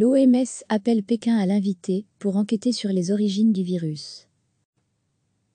L'OMS appelle Pékin à l'inviter pour enquêter sur les origines du virus.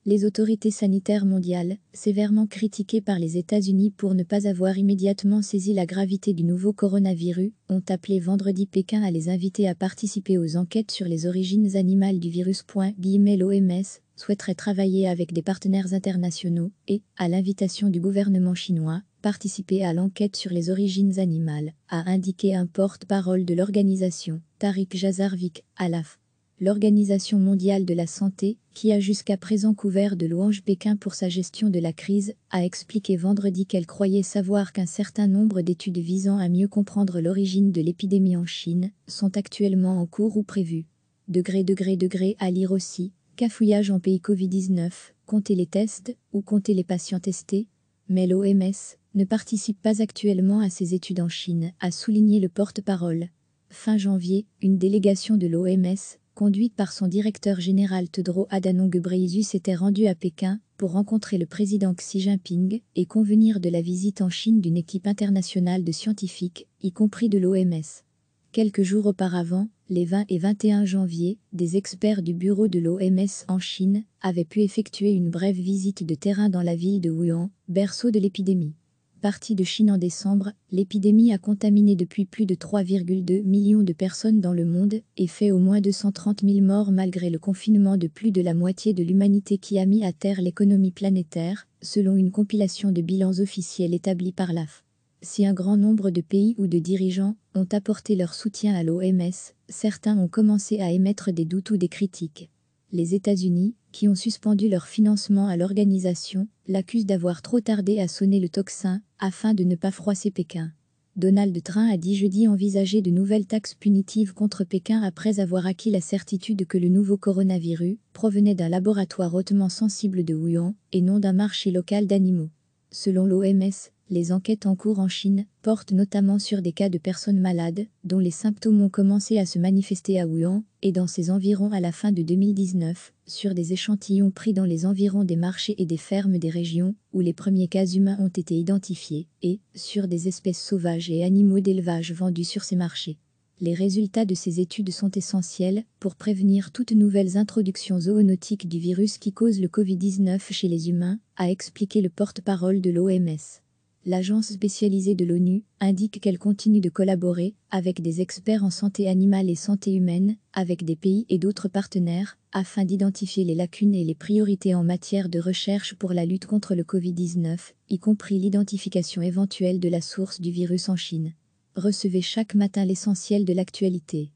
Les autorités sanitaires mondiales, sévèrement critiquées par les États-Unis pour ne pas avoir immédiatement saisi la gravité du nouveau coronavirus, ont appelé vendredi Pékin à les inviter à participer aux enquêtes sur les origines animales du virus. L'OMS souhaiterait travailler avec des partenaires internationaux et, à l'invitation du gouvernement chinois, participer à l'enquête sur les origines animales, a indiqué un porte-parole de l'organisation, Tariq Jazarvik, Alaf l'Organisation mondiale de la santé, qui a jusqu'à présent couvert de louanges Pékin pour sa gestion de la crise, a expliqué vendredi qu'elle croyait savoir qu'un certain nombre d'études visant à mieux comprendre l'origine de l'épidémie en Chine sont actuellement en cours ou prévues. Degré, degré, degré à lire aussi, cafouillage en pays Covid-19, compter les tests ou compter les patients testés, mais l'OMS ne participe pas actuellement à ses études en Chine, a souligné le porte-parole. Fin janvier, une délégation de l'OMS, conduite par son directeur général Tedros Adhanom Ghebreyesus, s'était rendue à Pékin pour rencontrer le président Xi Jinping et convenir de la visite en Chine d'une équipe internationale de scientifiques, y compris de l'OMS. Quelques jours auparavant, les 20 et 21 janvier, des experts du bureau de l'OMS en Chine avaient pu effectuer une brève visite de terrain dans la ville de Wuhan, berceau de l'épidémie. Partie de Chine en décembre, l'épidémie a contaminé depuis plus de 3,2 millions de personnes dans le monde et fait au moins 230 000 morts malgré le confinement de plus de la moitié de l'humanité qui a mis à terre l'économie planétaire, selon une compilation de bilans officiels établis par l'AF. Si un grand nombre de pays ou de dirigeants ont apporté leur soutien à l'OMS, certains ont commencé à émettre des doutes ou des critiques. Les États-Unis, qui ont suspendu leur financement à l'organisation, l'accusent d'avoir trop tardé à sonner le tocsin afin de ne pas froisser Pékin. Donald Trump a dit jeudi envisager de nouvelles taxes punitives contre Pékin après avoir acquis la certitude que le nouveau coronavirus provenait d'un laboratoire hautement sensible de Wuhan et non d'un marché local d'animaux. Selon l'OMS, les enquêtes en cours en Chine portent notamment sur des cas de personnes malades dont les symptômes ont commencé à se manifester à Wuhan et dans ses environs à la fin de 2019, sur des échantillons pris dans les environs des marchés et des fermes des régions où les premiers cas humains ont été identifiés, et sur des espèces sauvages et animaux d'élevage vendus sur ces marchés. Les résultats de ces études sont essentiels pour prévenir toutes nouvelles introductions zoonotiques du virus qui cause le Covid-19 chez les humains, a expliqué le porte-parole de l'OMS l'agence spécialisée de l'ONU indique qu'elle continue de collaborer avec des experts en santé animale et santé humaine, avec des pays et d'autres partenaires, afin d'identifier les lacunes et les priorités en matière de recherche pour la lutte contre le Covid-19, y compris l'identification éventuelle de la source du virus en Chine. Recevez chaque matin l'essentiel de l'actualité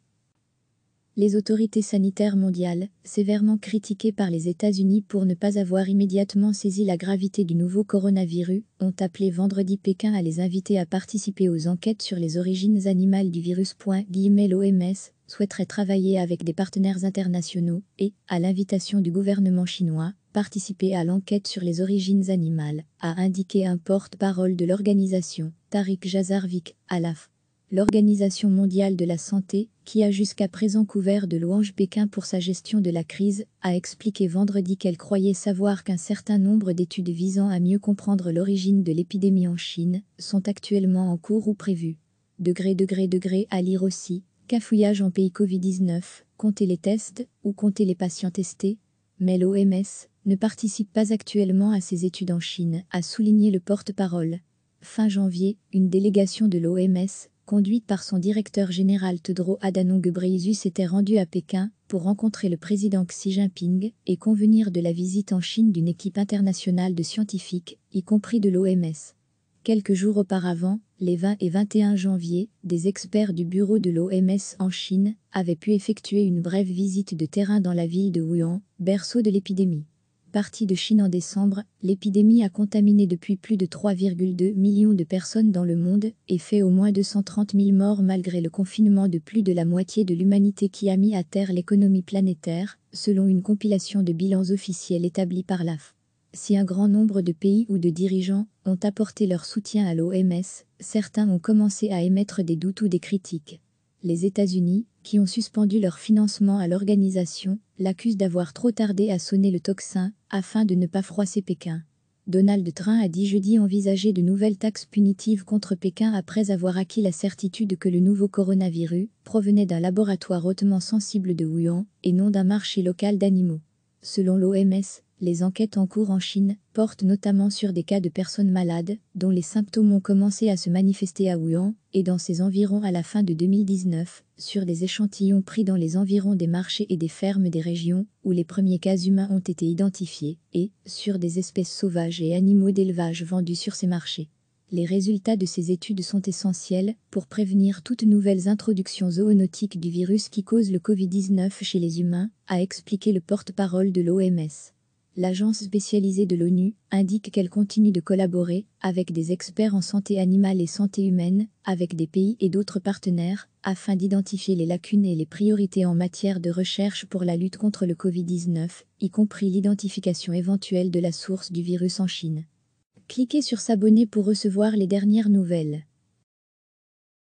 les autorités sanitaires mondiales, sévèrement critiquées par les États-Unis pour ne pas avoir immédiatement saisi la gravité du nouveau coronavirus, ont appelé vendredi Pékin à les inviter à participer aux enquêtes sur les origines animales du virus. L'OMS souhaiterait travailler avec des partenaires internationaux et, à l'invitation du gouvernement chinois, participer à l'enquête sur les origines animales, a indiqué un porte-parole de l'organisation, Tariq Jazarvik, Alaf l'Organisation mondiale de la santé, qui a jusqu'à présent couvert de louanges Pékin pour sa gestion de la crise, a expliqué vendredi qu'elle croyait savoir qu'un certain nombre d'études visant à mieux comprendre l'origine de l'épidémie en Chine sont actuellement en cours ou prévues. Degré, degré, degré à lire aussi, cafouillage en pays Covid-19, compter les tests ou compter les patients testés, mais l'OMS ne participe pas actuellement à ces études en Chine, a souligné le porte-parole. Fin janvier, une délégation de l'OMS conduite par son directeur général Tedro Adhanom Ghebreyesus s'était rendue à Pékin pour rencontrer le président Xi Jinping et convenir de la visite en Chine d'une équipe internationale de scientifiques, y compris de l'OMS. Quelques jours auparavant, les 20 et 21 janvier, des experts du bureau de l'OMS en Chine avaient pu effectuer une brève visite de terrain dans la ville de Wuhan, berceau de l'épidémie. Partie de Chine en décembre, l'épidémie a contaminé depuis plus de 3,2 millions de personnes dans le monde et fait au moins 230 000 morts malgré le confinement de plus de la moitié de l'humanité qui a mis à terre l'économie planétaire, selon une compilation de bilans officiels établis par l'AF. Si un grand nombre de pays ou de dirigeants ont apporté leur soutien à l'OMS, certains ont commencé à émettre des doutes ou des critiques. Les États-Unis, qui ont suspendu leur financement à l'organisation, l'accuse d'avoir trop tardé à sonner le tocsin afin de ne pas froisser Pékin. Donald Trump a dit jeudi envisager de nouvelles taxes punitives contre Pékin après avoir acquis la certitude que le nouveau coronavirus provenait d'un laboratoire hautement sensible de Wuhan et non d'un marché local d'animaux. Selon l'OMS, les enquêtes en cours en Chine portent notamment sur des cas de personnes malades dont les symptômes ont commencé à se manifester à Wuhan et dans ses environs à la fin de 2019, sur des échantillons pris dans les environs des marchés et des fermes des régions où les premiers cas humains ont été identifiés et sur des espèces sauvages et animaux d'élevage vendus sur ces marchés. Les résultats de ces études sont essentiels pour prévenir toutes nouvelles introductions zoonotiques du virus qui cause le Covid-19 chez les humains, a expliqué le porte-parole de l'OMS l'agence spécialisée de l'ONU indique qu'elle continue de collaborer avec des experts en santé animale et santé humaine, avec des pays et d'autres partenaires, afin d'identifier les lacunes et les priorités en matière de recherche pour la lutte contre le Covid-19, y compris l'identification éventuelle de la source du virus en Chine. Cliquez sur S'abonner pour recevoir les dernières nouvelles.